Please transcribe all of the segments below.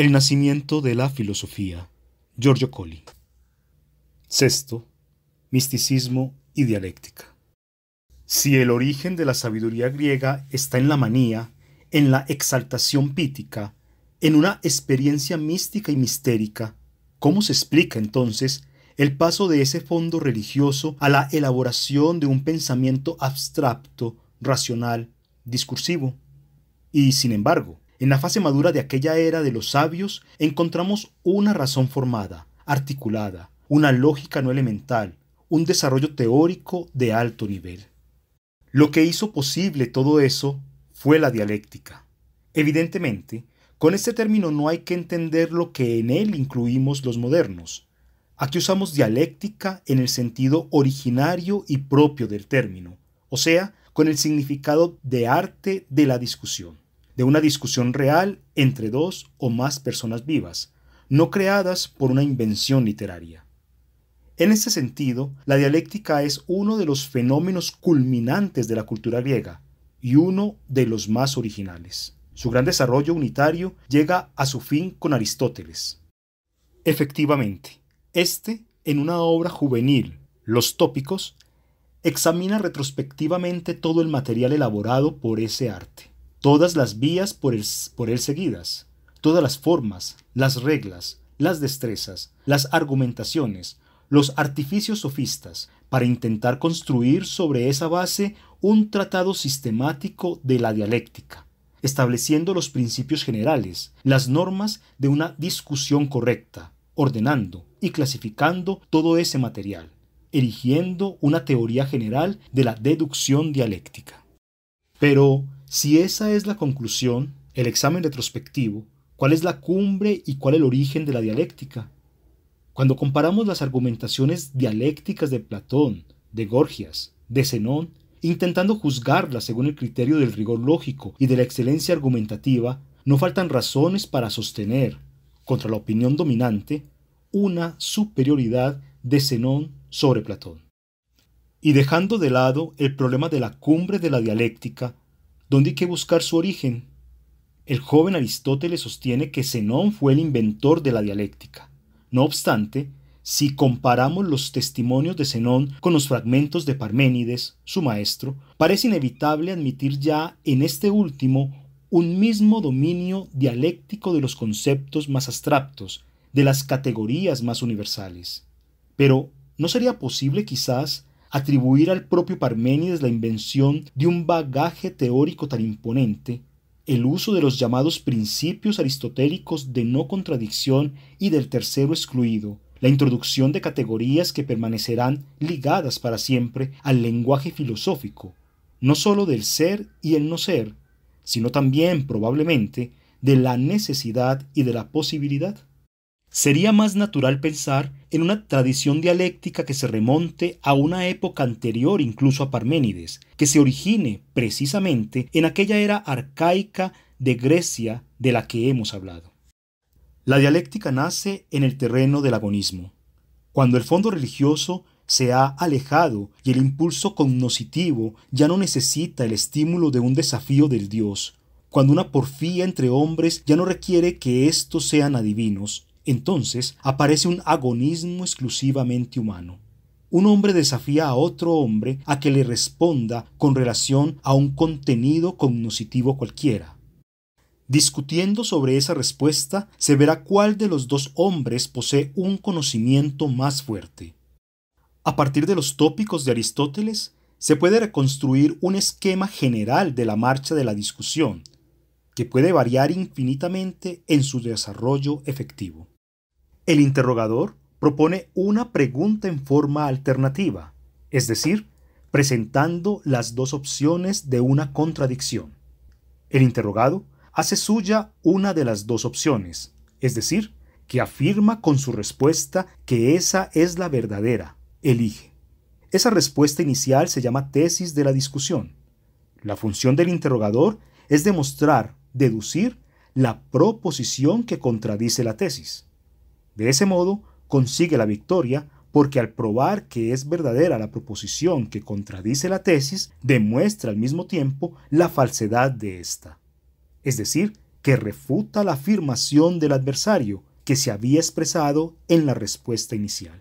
El nacimiento de la filosofía. Giorgio Colli. Sexto. Misticismo y dialéctica. Si el origen de la sabiduría griega está en la manía, en la exaltación pítica, en una experiencia mística y mistérica, ¿cómo se explica entonces el paso de ese fondo religioso a la elaboración de un pensamiento abstracto, racional, discursivo? Y sin embargo, en la fase madura de aquella era de los sabios encontramos una razón formada, articulada, una lógica no elemental, un desarrollo teórico de alto nivel. Lo que hizo posible todo eso fue la dialéctica. Evidentemente, con este término no hay que entender lo que en él incluimos los modernos. Aquí usamos dialéctica en el sentido originario y propio del término, o sea, con el significado de arte de la discusión de una discusión real entre dos o más personas vivas, no creadas por una invención literaria. En ese sentido, la dialéctica es uno de los fenómenos culminantes de la cultura griega y uno de los más originales. Su gran desarrollo unitario llega a su fin con Aristóteles. Efectivamente, este, en una obra juvenil, Los Tópicos, examina retrospectivamente todo el material elaborado por ese arte todas las vías por él, por él seguidas, todas las formas, las reglas, las destrezas, las argumentaciones, los artificios sofistas, para intentar construir sobre esa base un tratado sistemático de la dialéctica, estableciendo los principios generales, las normas de una discusión correcta, ordenando y clasificando todo ese material, erigiendo una teoría general de la deducción dialéctica. Pero, si esa es la conclusión, el examen retrospectivo, ¿cuál es la cumbre y cuál el origen de la dialéctica? Cuando comparamos las argumentaciones dialécticas de Platón, de Gorgias, de Zenón, intentando juzgarlas según el criterio del rigor lógico y de la excelencia argumentativa, no faltan razones para sostener, contra la opinión dominante, una superioridad de Zenón sobre Platón. Y dejando de lado el problema de la cumbre de la dialéctica, ¿Dónde hay que buscar su origen. El joven Aristóteles sostiene que Zenón fue el inventor de la dialéctica. No obstante, si comparamos los testimonios de Zenón con los fragmentos de Parménides, su maestro, parece inevitable admitir ya en este último un mismo dominio dialéctico de los conceptos más abstractos, de las categorías más universales. Pero, ¿no sería posible quizás Atribuir al propio Parménides la invención de un bagaje teórico tan imponente, el uso de los llamados principios aristotélicos de no contradicción y del tercero excluido, la introducción de categorías que permanecerán ligadas para siempre al lenguaje filosófico, no sólo del ser y el no ser, sino también probablemente de la necesidad y de la posibilidad. Sería más natural pensar en una tradición dialéctica que se remonte a una época anterior incluso a Parménides, que se origine precisamente en aquella era arcaica de Grecia de la que hemos hablado. La dialéctica nace en el terreno del agonismo, cuando el fondo religioso se ha alejado y el impulso cognoscitivo ya no necesita el estímulo de un desafío del Dios, cuando una porfía entre hombres ya no requiere que estos sean adivinos, entonces aparece un agonismo exclusivamente humano. Un hombre desafía a otro hombre a que le responda con relación a un contenido cognoscitivo cualquiera. Discutiendo sobre esa respuesta, se verá cuál de los dos hombres posee un conocimiento más fuerte. A partir de los tópicos de Aristóteles, se puede reconstruir un esquema general de la marcha de la discusión, que puede variar infinitamente en su desarrollo efectivo. El interrogador propone una pregunta en forma alternativa, es decir, presentando las dos opciones de una contradicción. El interrogado hace suya una de las dos opciones, es decir, que afirma con su respuesta que esa es la verdadera, elige. Esa respuesta inicial se llama tesis de la discusión. La función del interrogador es demostrar, deducir, la proposición que contradice la tesis. De ese modo, consigue la victoria porque al probar que es verdadera la proposición que contradice la tesis, demuestra al mismo tiempo la falsedad de ésta. Es decir, que refuta la afirmación del adversario que se había expresado en la respuesta inicial.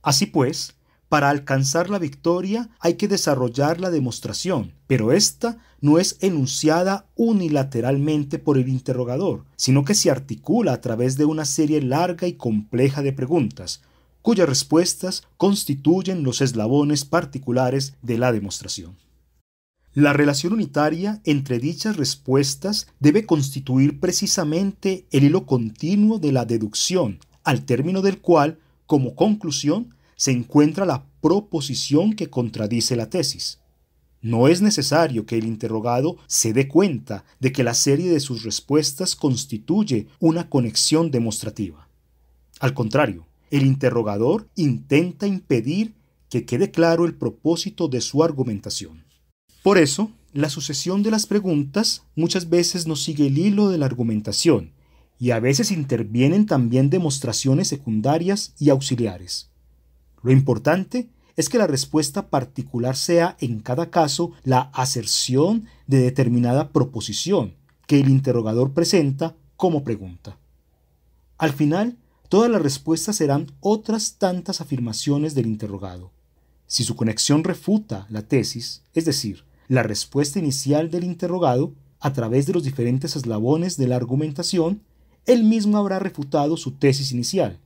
Así pues, para alcanzar la victoria hay que desarrollar la demostración, pero esta no es enunciada unilateralmente por el interrogador, sino que se articula a través de una serie larga y compleja de preguntas, cuyas respuestas constituyen los eslabones particulares de la demostración. La relación unitaria entre dichas respuestas debe constituir precisamente el hilo continuo de la deducción, al término del cual, como conclusión, se encuentra la proposición que contradice la tesis. No es necesario que el interrogado se dé cuenta de que la serie de sus respuestas constituye una conexión demostrativa. Al contrario, el interrogador intenta impedir que quede claro el propósito de su argumentación. Por eso, la sucesión de las preguntas muchas veces no sigue el hilo de la argumentación y a veces intervienen también demostraciones secundarias y auxiliares. Lo importante es que la respuesta particular sea en cada caso la aserción de determinada proposición que el interrogador presenta como pregunta. Al final, todas las respuestas serán otras tantas afirmaciones del interrogado. Si su conexión refuta la tesis, es decir, la respuesta inicial del interrogado, a través de los diferentes eslabones de la argumentación, él mismo habrá refutado su tesis inicial.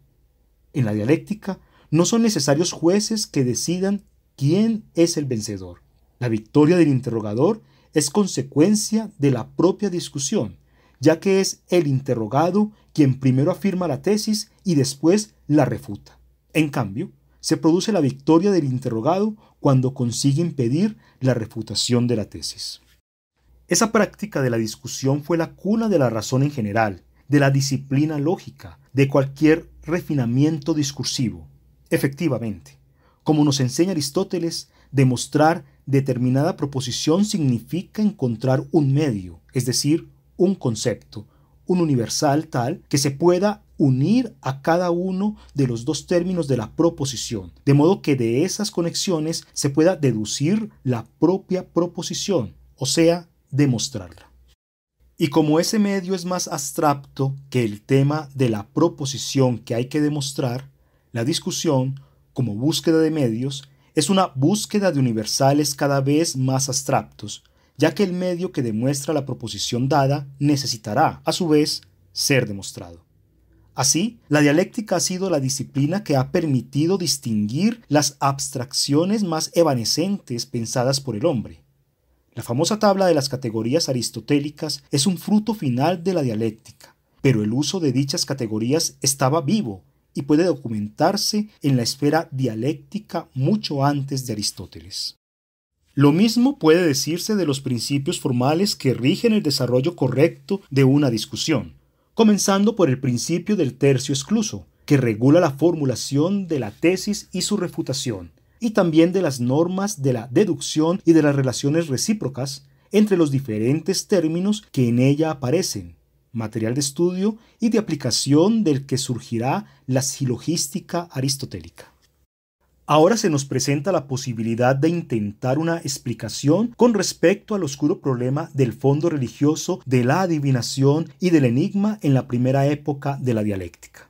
En la dialéctica, no son necesarios jueces que decidan quién es el vencedor. La victoria del interrogador es consecuencia de la propia discusión, ya que es el interrogado quien primero afirma la tesis y después la refuta. En cambio, se produce la victoria del interrogado cuando consigue impedir la refutación de la tesis. Esa práctica de la discusión fue la cuna de la razón en general, de la disciplina lógica, de cualquier refinamiento discursivo. Efectivamente, como nos enseña Aristóteles, demostrar determinada proposición significa encontrar un medio, es decir, un concepto, un universal tal que se pueda unir a cada uno de los dos términos de la proposición, de modo que de esas conexiones se pueda deducir la propia proposición, o sea, demostrarla. Y como ese medio es más abstracto que el tema de la proposición que hay que demostrar, la discusión, como búsqueda de medios, es una búsqueda de universales cada vez más abstractos, ya que el medio que demuestra la proposición dada necesitará, a su vez, ser demostrado. Así, la dialéctica ha sido la disciplina que ha permitido distinguir las abstracciones más evanescentes pensadas por el hombre. La famosa tabla de las categorías aristotélicas es un fruto final de la dialéctica, pero el uso de dichas categorías estaba vivo y puede documentarse en la esfera dialéctica mucho antes de Aristóteles. Lo mismo puede decirse de los principios formales que rigen el desarrollo correcto de una discusión, comenzando por el principio del tercio excluso, que regula la formulación de la tesis y su refutación, y también de las normas de la deducción y de las relaciones recíprocas entre los diferentes términos que en ella aparecen, material de estudio y de aplicación del que surgirá la silogística aristotélica. Ahora se nos presenta la posibilidad de intentar una explicación con respecto al oscuro problema del fondo religioso, de la adivinación y del enigma en la primera época de la dialéctica.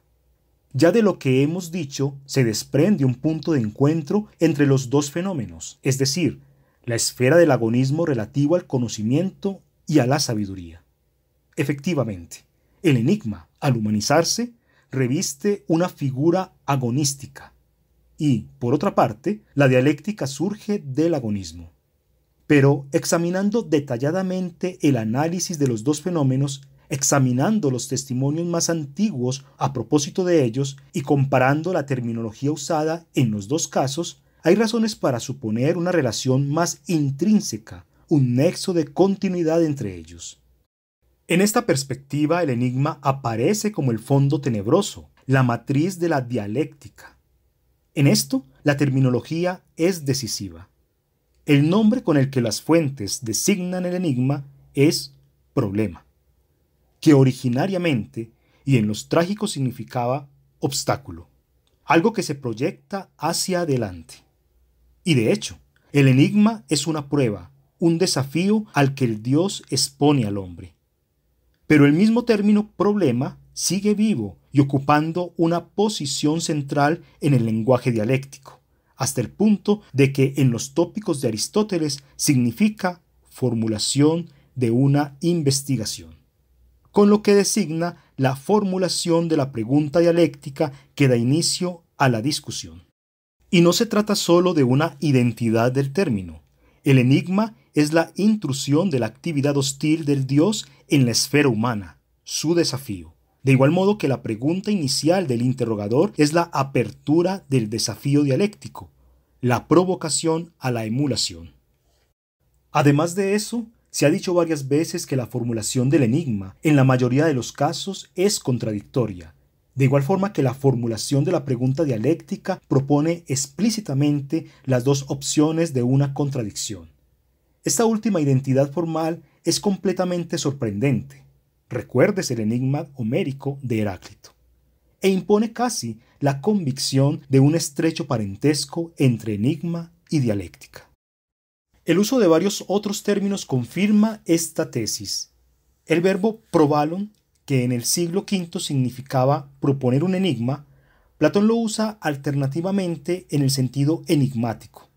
Ya de lo que hemos dicho, se desprende un punto de encuentro entre los dos fenómenos, es decir, la esfera del agonismo relativo al conocimiento y a la sabiduría. Efectivamente, el enigma, al humanizarse, reviste una figura agonística. Y, por otra parte, la dialéctica surge del agonismo. Pero examinando detalladamente el análisis de los dos fenómenos, examinando los testimonios más antiguos a propósito de ellos y comparando la terminología usada en los dos casos, hay razones para suponer una relación más intrínseca, un nexo de continuidad entre ellos. En esta perspectiva, el enigma aparece como el fondo tenebroso, la matriz de la dialéctica. En esto, la terminología es decisiva. El nombre con el que las fuentes designan el enigma es problema, que originariamente y en los trágicos significaba obstáculo, algo que se proyecta hacia adelante. Y de hecho, el enigma es una prueba, un desafío al que el Dios expone al hombre pero el mismo término problema sigue vivo y ocupando una posición central en el lenguaje dialéctico, hasta el punto de que en los tópicos de Aristóteles significa formulación de una investigación, con lo que designa la formulación de la pregunta dialéctica que da inicio a la discusión. Y no se trata solo de una identidad del término. El enigma es la intrusión de la actividad hostil del Dios en la esfera humana, su desafío. De igual modo que la pregunta inicial del interrogador es la apertura del desafío dialéctico, la provocación a la emulación. Además de eso, se ha dicho varias veces que la formulación del enigma, en la mayoría de los casos, es contradictoria, de igual forma que la formulación de la pregunta dialéctica propone explícitamente las dos opciones de una contradicción. Esta última identidad formal es completamente sorprendente. Recuerdes el enigma homérico de Heráclito. E impone casi la convicción de un estrecho parentesco entre enigma y dialéctica. El uso de varios otros términos confirma esta tesis. El verbo probalon, que en el siglo V significaba proponer un enigma, Platón lo usa alternativamente en el sentido enigmático.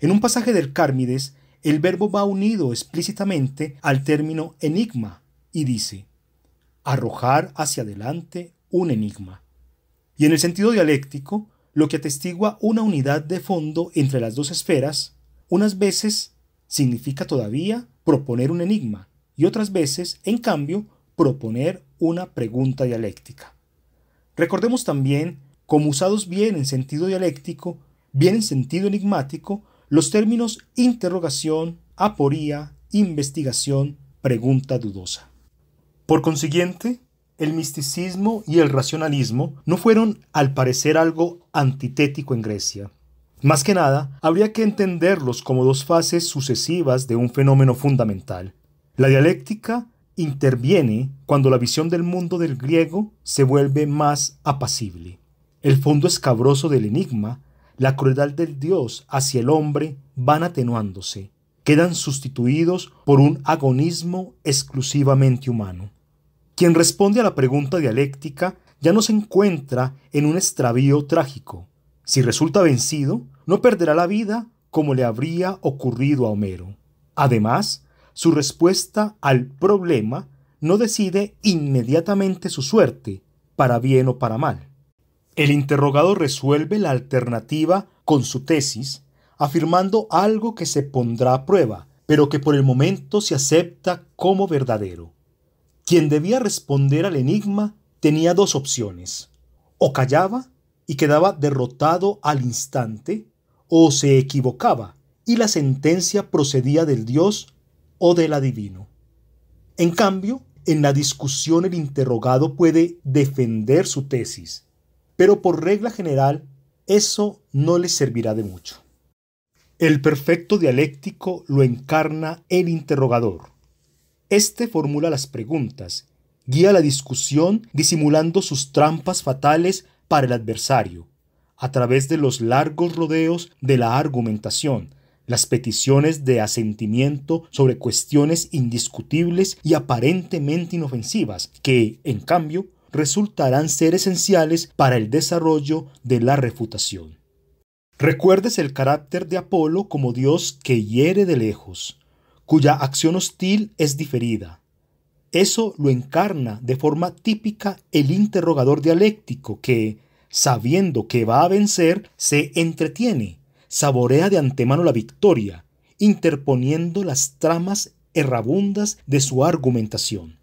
En un pasaje del Cármides, el verbo va unido explícitamente al término enigma y dice, arrojar hacia adelante un enigma. Y en el sentido dialéctico, lo que atestigua una unidad de fondo entre las dos esferas, unas veces significa todavía proponer un enigma y otras veces, en cambio, proponer una pregunta dialéctica. Recordemos también, como usados bien en sentido dialéctico, bien en sentido enigmático, los términos interrogación, aporía, investigación, pregunta dudosa. Por consiguiente, el misticismo y el racionalismo no fueron, al parecer, algo antitético en Grecia. Más que nada, habría que entenderlos como dos fases sucesivas de un fenómeno fundamental. La dialéctica interviene cuando la visión del mundo del griego se vuelve más apacible. El fondo escabroso del enigma la crueldad del Dios hacia el hombre van atenuándose, quedan sustituidos por un agonismo exclusivamente humano. Quien responde a la pregunta dialéctica ya no se encuentra en un extravío trágico. Si resulta vencido, no perderá la vida como le habría ocurrido a Homero. Además, su respuesta al problema no decide inmediatamente su suerte, para bien o para mal. El interrogado resuelve la alternativa con su tesis, afirmando algo que se pondrá a prueba, pero que por el momento se acepta como verdadero. Quien debía responder al enigma tenía dos opciones. O callaba y quedaba derrotado al instante, o se equivocaba y la sentencia procedía del dios o del adivino. En cambio, en la discusión el interrogado puede defender su tesis, pero por regla general eso no le servirá de mucho. El perfecto dialéctico lo encarna el interrogador. Este formula las preguntas, guía la discusión disimulando sus trampas fatales para el adversario, a través de los largos rodeos de la argumentación, las peticiones de asentimiento sobre cuestiones indiscutibles y aparentemente inofensivas, que, en cambio, resultarán ser esenciales para el desarrollo de la refutación. Recuerdes el carácter de Apolo como Dios que hiere de lejos, cuya acción hostil es diferida. Eso lo encarna de forma típica el interrogador dialéctico que, sabiendo que va a vencer, se entretiene, saborea de antemano la victoria, interponiendo las tramas errabundas de su argumentación.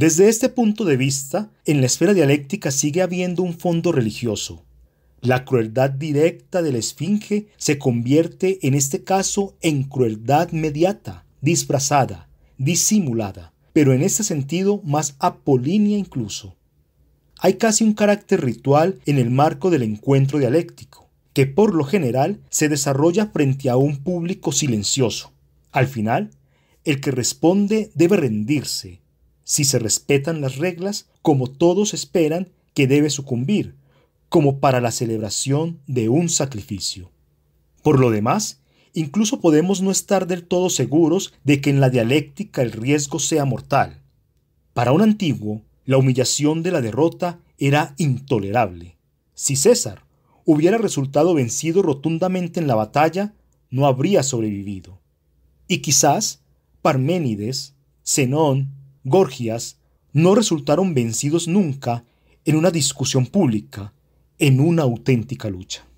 Desde este punto de vista, en la esfera dialéctica sigue habiendo un fondo religioso. La crueldad directa de la esfinge se convierte en este caso en crueldad mediata, disfrazada, disimulada, pero en este sentido más apolínea incluso. Hay casi un carácter ritual en el marco del encuentro dialéctico, que por lo general se desarrolla frente a un público silencioso. Al final, el que responde debe rendirse, si se respetan las reglas como todos esperan que debe sucumbir, como para la celebración de un sacrificio. Por lo demás, incluso podemos no estar del todo seguros de que en la dialéctica el riesgo sea mortal. Para un antiguo, la humillación de la derrota era intolerable. Si César hubiera resultado vencido rotundamente en la batalla, no habría sobrevivido. Y quizás Parménides, Zenón Gorgias no resultaron vencidos nunca en una discusión pública, en una auténtica lucha.